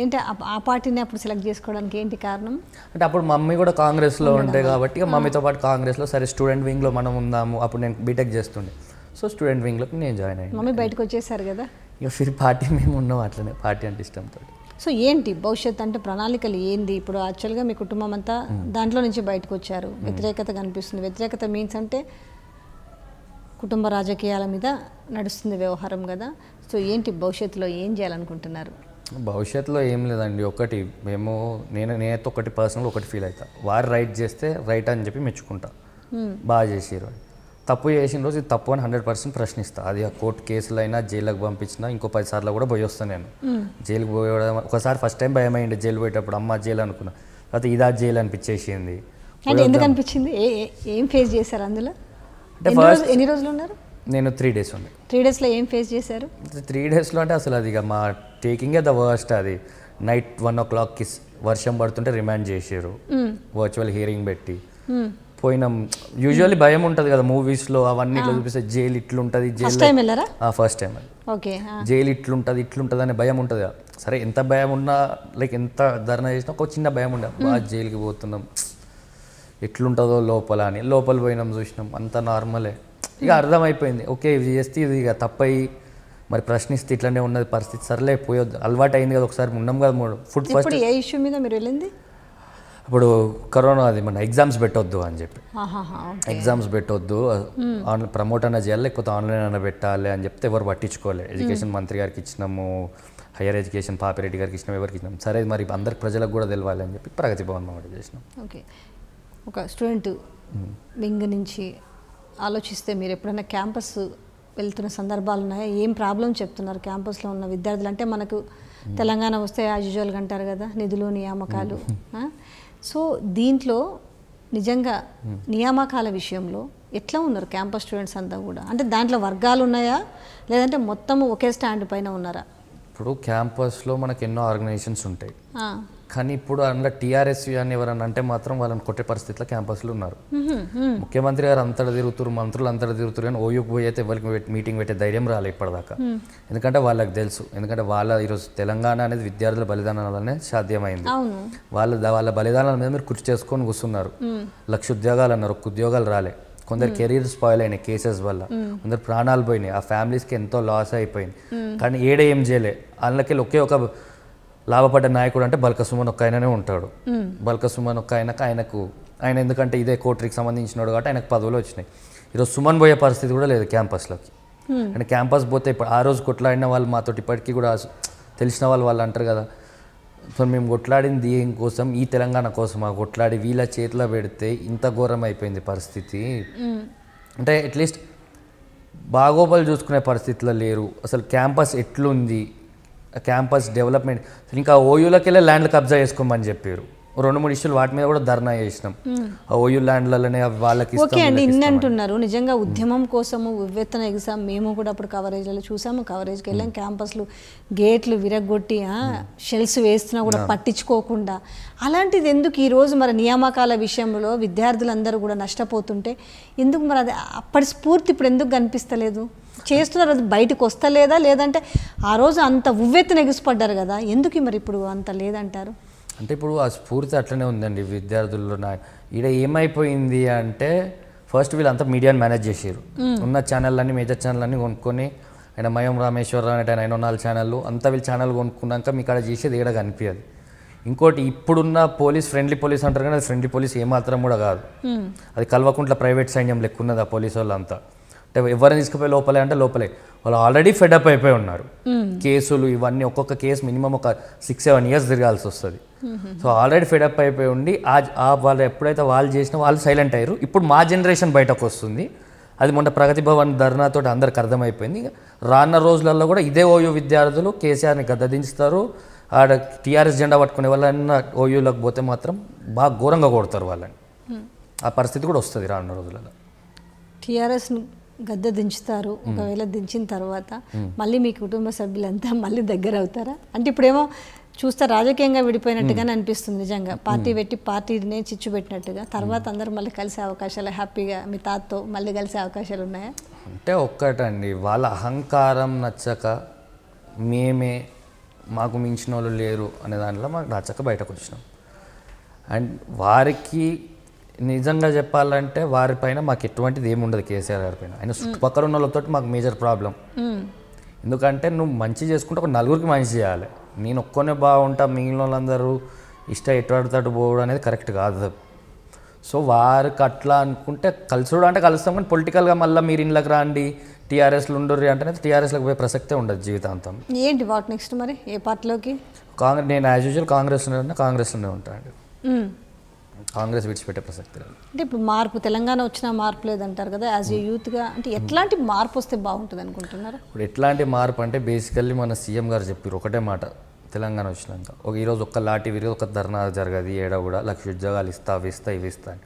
ఏంటి ఆ పార్టీని అప్పుడు సెలెక్ట్ చేసుకోవడానికి ఏంటి కారణం అంటే అప్పుడు మమ్మీ కూడా కాంగ్రెస్లో ఉండే కాబట్టి మమ్మీతో పాటు కాంగ్రెస్లో సరే స్టూడెంట్ వింగ్లో మనం ఉందాము అప్పుడు నేను బీటెక్ చేస్తుండే సో స్టూడెంట్ వింగ్లోకి నేను జాయిన్ అయ్యాను మమ్మీ బయటకు వచ్చేసారు కదా ఇక ఫిర్ పార్టీ మేము ఉన్నాం అట్లనే పార్టీ అంటే ఇష్టంతో సో ఏంటి భవిష్యత్ అంటే ప్రణాళికలు ఏంది ఇప్పుడు యాక్చువల్గా మీ కుటుంబం అంతా దాంట్లో నుంచి బయటకు వచ్చారు వ్యతిరేకత కనిపిస్తుంది వ్యతిరేకత మీన్స్ అంటే కుటుంబ రాజకీయాల మీద నడుస్తుంది వ్యవహారం కదా సో ఏంటి భవిష్యత్తులో ఏం చేయాలనుకుంటున్నారు భవిష్యత్తులో ఏం లేదండి ఒకటి మేము నేను నేనైతే ఒకటి పర్సనల్ ఒకటి ఫీల్ అవుతా వారు రైట్ చేస్తే రైట్ అని చెప్పి మెచ్చుకుంటా బాగా అని తప్పు చేసిన రోజు తప్పు అని హండ్రెడ్ పర్సెంట్ ప్రశ్నిస్తా అది ఆ కోర్టు కేసులైనా జైలుకు పంపించినా ఇంకో పది సార్లు కూడా పోయి వస్తాను నేను జైలుకి పోయడం ఒకసారి ఫస్ట్ టైం భయం అయ్యింది జైలు పోయేటప్పుడు అమ్మ జైలు అనుకున్నా తర్వాత ఇదా జైలు అనిపించేసింది అంటే ఎందుకు అనిపించింది ఏం ఫేస్ చేశారు అందులో ఎన్ని రోజులు ఉన్నారు నేను త్రీ డేస్ ఉంది త్రీ డేస్లో ఏం ఫేస్ చేశారు త్రీ డేస్లో అంటే అసలు అది ఇక మా టేకింగే ద వర్స్ట్ అది నైట్ వన్ ఓ క్లాక్కి వర్షం పడుతుంటే రిమాండ్ చేసారు వర్చువల్ హియరింగ్ పెట్టి hmm. పోయినాం యూజువల్లీ భయం ఉంటుంది కదా మూవీస్లో అవన్నీ చూపిస్తే జైలు ఇట్లుంటుంది jail first time okay jail ఇట్లుంటుంది ఇట్లుంటుంది అనే భయం ఉంటుంది సరే ఎంత భయం ఉన్నా లైక్ ఎంత ధర్నా చేసినా ఒక చిన్న భయం ఉండే hmm. బాగా జైలుకి పోతున్నాం ఎట్లుంటుందో లోపల అని లోపల పోయినాం చూసినాం అంత నార్మలే ఇక hmm. అర్థమైపోయింది ఓకే ఇది చేస్తే ఇది ఇక తప్పయి మరి ప్రశ్నిస్తే ఇట్లానే ఉన్నది పరిస్థితి సర్లే పోయొద్దు అలవాటు అయింది కదా ఒకసారి ఉన్నాం కదా మూడు ఫుడ్ ఫస్ట్ ఏ ఇష్యూ మీద మీరు వెళ్ళింది ఇప్పుడు కరోనా అది మన ఎగ్జామ్స్ పెట్టొద్దు అని చెప్పి ఎగ్జామ్స్ పెట్టొద్దు hmm. ఆన్లైన్ ప్రమోట్ అన్న చేయాలి లేకపోతే ఆన్లైన్ అన్న పెట్టాలి అని చెప్తే ఎవరు పట్టించుకోవాలి hmm. ఎడ్యుకేషన్ మంత్రి గారికి ఇచ్చినాము హైయర్ ఎడ్యుకేషన్ పాపిరెడ్డి గారికి ఇచ్చినాం ఎవరికి ఇచ్చినాం సరే మరి అందరి ప్రజలకు కూడా తెలియాలి అని చెప్పి ప్రగతి భవన్ చేసినాం ఓకే ఒక స్టూడెంట్ వింగ్ నుంచి ఆలోచిస్తే మీరు ఎప్పుడైనా క్యాంపస్ వెళ్తున్న సందర్భాలు ఉన్నాయా ఏం ప్రాబ్లం చెప్తున్నారు క్యాంపస్లో ఉన్న విద్యార్థులు అంటే మనకు తెలంగాణ వస్తే యాజ్ యూజువల్గా అంటారు కదా నిధులు నియామకాలు సో దీంట్లో నిజంగా నియామకాల విషయంలో ఎట్లా ఉన్నారు క్యాంపస్ స్టూడెంట్స్ అంతా కూడా అంటే దాంట్లో వర్గాలు ఉన్నాయా లేదంటే మొత్తం ఒకే స్టాండ్ పైన ఉన్నారా ఇప్పుడు క్యాంపస్లో మనకు ఎన్నో ఆర్గనైజేషన్స్ ఉంటాయి కానీ ఇప్పుడు అందులో టీఆర్ఎస్ అని ఎవరన్నా అంటే మాత్రం వాళ్ళని కొట్టే పరిస్థితిలో క్యాంపస్లో ఉన్నారు ముఖ్యమంత్రి గారు అంతట తిరుగుతున్నారు మంత్రులు అంతట తిరుగుతారు అని ఓయూ పోయి అయితే ఎవరికి మీటింగ్ పెట్టే ధైర్యం రాలే ఇప్పటిదాకా ఎందుకంటే వాళ్ళకి తెలుసు ఎందుకంటే వాళ్ళ ఈరోజు తెలంగాణ అనేది విద్యార్థుల బలిదానాలనే సాధ్యమైంది వాళ్ళ వాళ్ళ బలిదానాల మీద మీరు కృషి చేసుకొని కూర్చున్నారు లక్ష ఉద్యోగాలు అన్నారు ఒక్క ఉద్యోగాలు రాలే కొందరు కెరీర్ స్పాయిల్ అయినాయి కేసెస్ వల్ల కొందరు ప్రాణాలు పోయినాయి ఆ ఫ్యామిలీస్కి ఎంతో లాస్ అయిపోయింది కానీ ఏడే ఏం చేయలే అందులోకి ఒకే ఒక లాభపడ్డ నాయకుడు అంటే బల్క సుమన్ ఒక్క ఆయననే ఉంటాడు బల్క సుమన్ ఒక్క ఆయనకు ఆయనకు ఆయన ఎందుకంటే ఇదే కోటరీకి సంబంధించినాడు కాబట్టి ఆయనకు పదవులు వచ్చినాయి ఈరోజు సుమన్ పోయే పరిస్థితి కూడా లేదు క్యాంపస్లోకి అంటే క్యాంపస్ పోతే ఇప్పుడు ఆ రోజు కొట్లాడిన వాళ్ళు మాతో ఇప్పటికీ కూడా తెలిసిన వాళ్ళు వాళ్ళు అంటారు కదా సో మేము కొట్లాడింది కోసం ఈ తెలంగాణ కోసం ఆ కొట్లాడి వీళ్ళ చేతిలో పెడితే ఇంత ఘోరం అయిపోయింది పరిస్థితి అంటే అట్లీస్ట్ బాగోబలు చూసుకునే పరిస్థితిలో లేరు అసలు క్యాంపస్ ఎట్లుంది క్యాంపస్ డెవలప్మెంట్ ఇంకా ఓయూలోకి వెళ్ళి ల్యాండ్లు కబ్జా చేసుకోమని చెప్పారు రెండు మూడు ఇష్యూలు వాటి మీద కూడా ధర్నా చేసినాం ఓయు ల్యాండ్లనే వాళ్ళకి ఓకే అండి ఇన్ని అంటున్నారు నిజంగా ఉద్యమం కోసము ఉవ్వెత్తన ఎగ్జామ్ మేము కూడా అప్పుడు కవరేజ్లలో చూసాము కవరేజ్కి వెళ్ళాం క్యాంపస్లు గేట్లు విరగొట్టి షెల్స్ వేస్తున్నా కూడా పట్టించుకోకుండా అలాంటిది ఎందుకు ఈరోజు మరి నియామకాల విషయంలో విద్యార్థులందరూ కూడా నష్టపోతుంటే ఎందుకు మరి అది అప్పటి స్ఫూర్తి ఇప్పుడు ఎందుకు కనిపిస్తలేదు చేస్తున్నారు అది బయటకు వస్తలేదా లేదంటే ఆ రోజు అంత ఉవ్వెత్తన ఎగిసిపడ్డారు కదా ఎందుకు మరి ఇప్పుడు అంత లేదంటారు అంటే ఇప్పుడు ఆ స్ఫూర్తి అట్లనే ఉందండి విద్యార్థుల్లో నా ఈడ ఏమైపోయింది అంటే ఫస్ట్ వీళ్ళంతా మీడియాని మేనేజ్ చేసారు ఉన్న ఛానళ్ళన్నీ మేజర్ ఛానళ్ళన్నీ కొనుక్కొని ఆయన మయం రామేశ్వరరావు అంటే ఆయన నాలుగు ఛానళ్ళు అంతా వీళ్ళు ఛానల్ కొనుక్కున్నాక మీకు అక్కడ చేసేది ఏడ కనిపించదు ఇంకోటి ఇప్పుడున్న పోలీస్ ఫ్రెండ్లీ పోలీస్ అంటారు కానీ అది ఫ్రెండ్లీ పోలీస్ ఏమాత్రం కూడా కాదు అది కల్వకుంట్ల ప్రైవేట్ సైన్యం లెక్క ఉన్నది ఆ పోలీసు వాళ్ళంతా అంటే ఎవరిని తీసుకుపోయి లోపలే అంటే లోపలే వాళ్ళు ఆల్రెడీ ఫెడప్ అయిపోయి ఉన్నారు కేసులు ఇవన్నీ ఒక్కొక్క కేసు మినిమం ఒక సిక్స్ సెవెన్ ఇయర్స్ తిరగాల్సి వస్తుంది సో ఆల్రెడీ ఫెడప్ అయిపోయి ఉండి ఆ వాళ్ళు ఎప్పుడైతే వాళ్ళు చేసినా వాళ్ళు సైలెంట్ అయ్యారు ఇప్పుడు మా జనరేషన్ బయటకు వస్తుంది అది మొన్న ప్రగతి భవన్ ధర్నాతో అందరికి అర్థమైపోయింది రాన్న రోజులలో కూడా ఇదే ఓయూ విద్యార్థులు కేసీఆర్ని గద్దదించుతారు ఆడ టీఆర్ఎస్ జెండా పట్టుకునే వాళ్ళన్న ఓయూలకు పోతే మాత్రం బాగా ఘోరంగా కొడతారు వాళ్ళని ఆ పరిస్థితి కూడా వస్తుంది రానున్న రోజులలో టీఆర్ఎస్ గద్దె దించుతారు ఒకవేళ దించిన తర్వాత మళ్ళీ మీ కుటుంబ సభ్యులంతా మళ్ళీ దగ్గర అవుతారా అంటే ఇప్పుడేమో చూస్తే రాజకీయంగా విడిపోయినట్టుగానే hmm. అనిపిస్తుంది నిజంగా పార్టీ hmm. పెట్టి పార్టీనే చిచ్చు పెట్టినట్టుగా తర్వాత hmm. అందరూ మళ్ళీ కలిసే అవకాశాలు హ్యాపీగా మీ తాతతో మళ్ళీ కలిసే అవకాశాలు ఉన్నాయా అంటే ఒక్కటండి వాళ్ళ అహంకారం నచ్చక మేమే మాకు మించిన వాళ్ళు లేరు అనే దాంట్లో మాకు నచ్చక బయటకు వచ్చినాం అండ్ వారికి నిజంగా చెప్పాలంటే వారి పైన మాకు ఎటువంటిది ఏమి ఉండదు కేసీఆర్ గారి పైన ఆయన చుట్టుపక్కల ఉన్న వాళ్ళతో మాకు మేజర్ ప్రాబ్లం ఎందుకంటే నువ్వు మంచి చేసుకుంటే ఒక నలుగురికి మంచి చేయాలి నేను ఒక్కనే బాగుంటా మిగిలిన వాళ్ళందరూ ఇష్ట ఎటువంటి పోవడం అనేది కరెక్ట్ కాదు సో వారికి అట్లా అనుకుంటే కలిసిడు అంటే కలుస్తాం కానీ పొలిటికల్గా మళ్ళీ మీరు ఇండ్లకు రాండి టీఆర్ఎస్లు ఉండరు అంటే టీఆర్ఎస్లకు పోయే ప్రసక్తే ఉండదు జీవితాంతం ఏంటి వాట్ నెక్స్ట్ మరి ఏ పార్టీలోకి కాంగ్రెస్ నేను యాజ్ యూజువల్ కాంగ్రెస్ కాంగ్రెస్లోనే ఉంటాను కాంగ్రెస్ విడిచిపెట్టే ప్రసక్తి లేదు అంటే ఇప్పుడు మార్పు తెలంగాణ వచ్చిన మార్పు లేదంటారు కదా యాజ్ ఏ యూత్గా అంటే ఎట్లాంటి మార్పు వస్తే బాగుంటుంది అనుకుంటున్నారు ఇప్పుడు ఎట్లాంటి మార్పు అంటే బేసికల్లీ మన సీఎం గారు చెప్పారు ఒకటే మాట తెలంగాణ వచ్చినాక ఒక ఈరోజు ఒక్క లాటి విరిగి ఒక ధర్నా జరగదు ఏడ కూడా లక్ష ఉద్యోగాలు ఇస్తా అవి ఇస్తా ఇవి ఇస్తా అని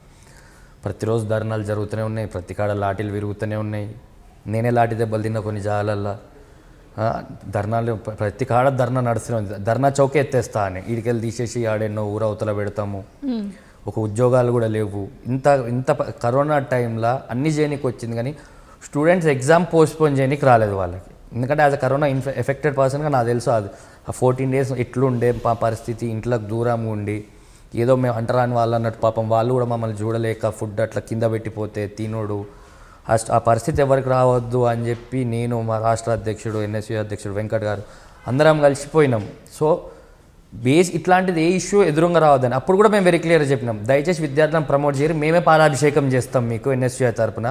ప్రతిరోజు ధర్నాలు జరుగుతూనే ఉన్నాయి ప్రతి కాడ లాఠీలు విరుగుతూనే ఉన్నాయి నేనే లాఠీ దెబ్బలు తిన్న కొన్ని జాగాలల్లో ధర్నాలు ప్రతి కాడ ధర్నా నడుస్తూనే ఉంది ధర్నా చౌకే ఎత్తేస్తా అని ఇడికెళ్ళి తీసేసి ఆడెన్నో ఊరవతల పెడతాము ఒక ఉద్యోగాలు కూడా లేవు ఇంత ఇంత కరోనా టైంలో అన్ని చేయనికి వచ్చింది కానీ స్టూడెంట్స్ ఎగ్జామ్ పోస్ట్పోన్ చేయనికి రాలేదు వాళ్ళకి ఎందుకంటే యాజ్ అ కరోనా ఇన్ఫె ఎఫెక్టెడ్ పర్సన్గా నాకు తెలుసు అది ఆ ఫోర్టీన్ డేస్ ఎట్లుండే మా పరిస్థితి ఇంట్లోకి దూరంగా ఉండి ఏదో మేము అంటరాని వాళ్ళు అన్నట్టు పాపం వాళ్ళు కూడా మమ్మల్ని చూడలేక ఫుడ్ అట్లా కింద పెట్టిపోతే తినోడు ఆ పరిస్థితి ఎవరికి రావద్దు అని చెప్పి నేను మా రాష్ట్ర అధ్యక్షుడు ఎన్ఎస్యూ అధ్యక్షుడు వెంకట్ గారు అందరం కలిసిపోయినాం సో బేస్ ఇట్లాంటిది ఏ ఇష్యూ ఎదురుగా రావద్దని అప్పుడు కూడా మేము వెరీ క్లియర్గా చెప్పినాం దయచేసి విద్యార్థులను ప్రమోట్ చేయరు మేమే పాలాభిషేకం చేస్తాం మీకు ఎన్ఎస్యూఐ తరపున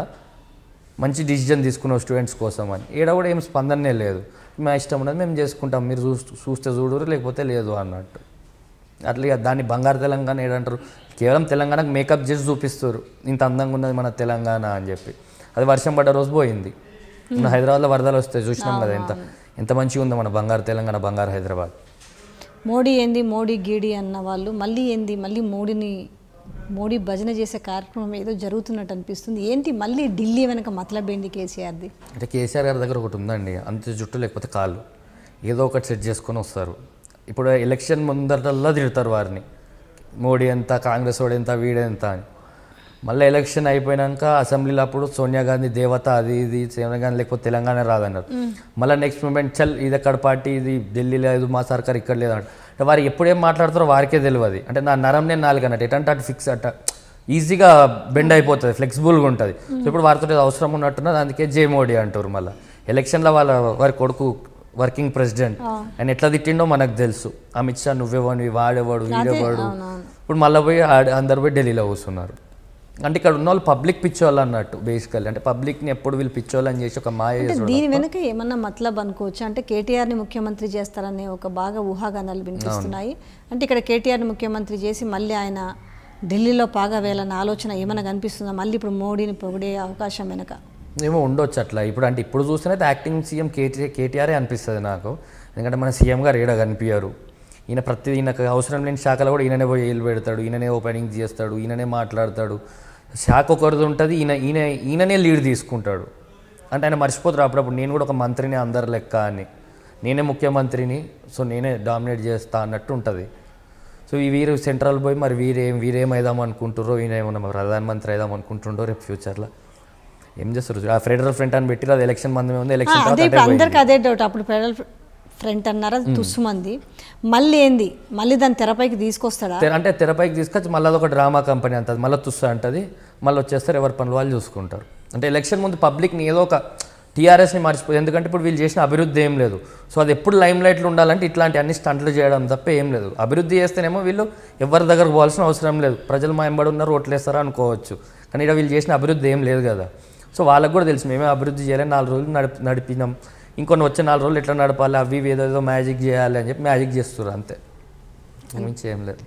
మంచి డిసిజన్ తీసుకున్న స్టూడెంట్స్ కోసం అని ఈడ కూడా ఏం స్పందనే లేదు మా ఇష్టం ఉన్నది మేము చేసుకుంటాం మీరు చూస్తూ చూస్తే చూడరు లేకపోతే లేదు అన్నట్టు అట్లా దాన్ని బంగారు తెలంగాణ ఏడంటారు కేవలం తెలంగాణకు మేకప్ చేసి చూపిస్తారు ఇంత అందంగా ఉన్నది మన తెలంగాణ అని చెప్పి అది వర్షం పడ్డ రోజు పోయింది హైదరాబాద్లో వరదలు వస్తాయి చూసినాం కదా ఎంత ఎంత మంచిగా ఉందో మన బంగారు తెలంగాణ బంగారు హైదరాబాద్ మోడీ ఏంది మోడీ గీడి అన్న వాళ్ళు మళ్ళీ ఏంది మళ్ళీ మోడీని మోడీ భజన చేసే కార్యక్రమం ఏదో జరుగుతున్నట్టు అనిపిస్తుంది ఏంటి మళ్ళీ ఢిల్లీ వెనక మతలబేంది కేసీఆర్ది అంటే కేసీఆర్ గారి దగ్గర ఒకటి ఉందండి అంత జుట్టు లేకపోతే కాళ్ళు ఏదో ఒకటి సెట్ చేసుకొని వస్తారు ఇప్పుడు ఎలక్షన్ ముందరల్లా తిడతారు వారిని మోడీ ఎంత కాంగ్రెస్ వాడు ఎంత వీడెంత అని మళ్ళీ ఎలక్షన్ అయిపోయాక అసెంబ్లీలో అప్పుడు సోనియా గాంధీ దేవత అది ఇది సోనియా గాంధీ లేకపోతే తెలంగాణ రాదన్నారు మళ్ళీ నెక్స్ట్ మూమెంట్ చల్ ఇది ఎక్కడ పార్టీ ఇది ఢిల్లీ లేదు మా సర్కార్ ఇక్కడ లేదు అంటే వారు ఎప్పుడేం మాట్లాడతారో వారికే తెలియదు అంటే నా నరం నేను నాలుగు అన్నట్టు ఎటంటే అటు ఫిక్స్ అట్ట ఈజీగా బెండ్ అయిపోతుంది ఫ్లెక్సిబుల్గా ఉంటుంది సో ఇప్పుడు వారితో అవసరం ఉన్నట్టున్నది అందుకే జే మోడీ అంటారు మళ్ళీ ఎలక్షన్లో వాళ్ళ వారి కొడుకు వర్కింగ్ ప్రెసిడెంట్ ఆయన ఎట్లా తిట్టిండో మనకు తెలుసు అమిత్ షా నువ్వేవాడివి వాడేవాడు వీడేవాడు ఇప్పుడు మళ్ళీ పోయి అందరు పోయి ఢిల్లీలో కూర్చున్నారు అంటే ఇక్కడ ఉన్న వాళ్ళు పబ్లిక్ పిచ్చోళ్ళు అన్నట్టు బేసికల్ అంటే పబ్లిక్ని ఎప్పుడు వీళ్ళు పిచ్చోళ్ళని చేసి ఒక మాయ దీని వెనుక ఏమన్నా మతలబ్ అనుకోవచ్చు అంటే కేటీఆర్ని ముఖ్యమంత్రి చేస్తారనే ఒక బాగా ఊహాగానాలు వినిపిస్తున్నాయి అంటే ఇక్కడ కేటీఆర్ని ముఖ్యమంత్రి చేసి మళ్ళీ ఆయన ఢిల్లీలో పాగా వేయాలన్న ఆలోచన ఏమైనా కనిపిస్తుందా మళ్ళీ ఇప్పుడు మోడీని పొగిడే అవకాశం వెనక ఏమో ఉండొచ్చు అట్లా ఇప్పుడు అంటే ఇప్పుడు చూస్తేనే యాక్టింగ్ సీఎం కేటీ కేటీఆరే అనిపిస్తుంది నాకు ఎందుకంటే మన సీఎం గారు ఏడా కనిపించారు ఈయన ప్రతి ఈయనకు అవసరం లేని శాఖలో కూడా ఈయననే పోయి పెడతాడు ఈయననే ఓపెనింగ్ చేస్తాడు ఈయననే మాట్లాడతాడు శాఖ ఒకరిది ఉంటుంది ఈయన ఈయన ఈయననే లీడ్ తీసుకుంటాడు అంటే ఆయన మర్చిపోతారు అప్పుడప్పుడు నేను కూడా ఒక మంత్రిని అందరు లెక్క అని నేనే ముఖ్యమంత్రిని సో నేనే డామినేట్ చేస్తా అన్నట్టు ఉంటుంది సో ఈ వీరు సెంట్రల్ పోయి మరి వీరేం వీరేం అవుదాం అనుకుంటారో ఈయన ఏమన్నా ప్రధానమంత్రి అయిదాం అనుకుంటుండో రేపు ఫ్యూచర్లో ఏం చేస్తారు ఆ ఫెడరల్ ఫ్రంట్ అని పెట్టి అది ఎలక్షన్ మందమే ఉంది ఎలక్షన్ అదే డౌట్ అప్పుడు ఫెడరల్ ఫ్రంట్ అన్నారా తుస్సుమంది మళ్ళీ ఏంది మళ్ళీ దాన్ని తెరపైకి తీసుకొస్తాడా అంటే తెరపైకి తీసుకొచ్చి మళ్ళీ అదొక డ్రామా కంపెనీ అంటది మళ్ళీ తుస్సు అంటది మళ్ళీ వచ్చేస్తారు ఎవరి పనులు వాళ్ళు చూసుకుంటారు అంటే ఎలక్షన్ ముందు పబ్లిక్ని ఏదో ఒక టీఆర్ఎస్ని మర్చిపోయి ఎందుకంటే ఇప్పుడు వీళ్ళు చేసిన అభివృద్ధి ఏం లేదు సో అది ఎప్పుడు లైమ్ లైట్లు ఉండాలంటే ఇట్లాంటి అన్ని స్టంట్లు చేయడం తప్ప ఏం లేదు అభివృద్ధి చేస్తేనేమో వీళ్ళు ఎవరి దగ్గరకు పోవాల్సిన అవసరం లేదు ప్రజలు మా ఎంబడి ఉన్నారు వేస్తారా అనుకోవచ్చు కానీ ఇక్కడ వీళ్ళు చేసిన అభివృద్ధి ఏం లేదు కదా సో వాళ్ళకు కూడా తెలుసు మేమే అభివృద్ధి చేయలేదు నాలుగు రోజులు నడిపి నడిపినాం ఇంకొన్ని వచ్చిన నాలుగు రోజులు ఎట్లా నడపాలి అవి ఏదో మ్యాజిక్ చేయాలి అని చెప్పి మ్యాజిక్ చేస్తున్నారు అంతే మించి ఏం లేదు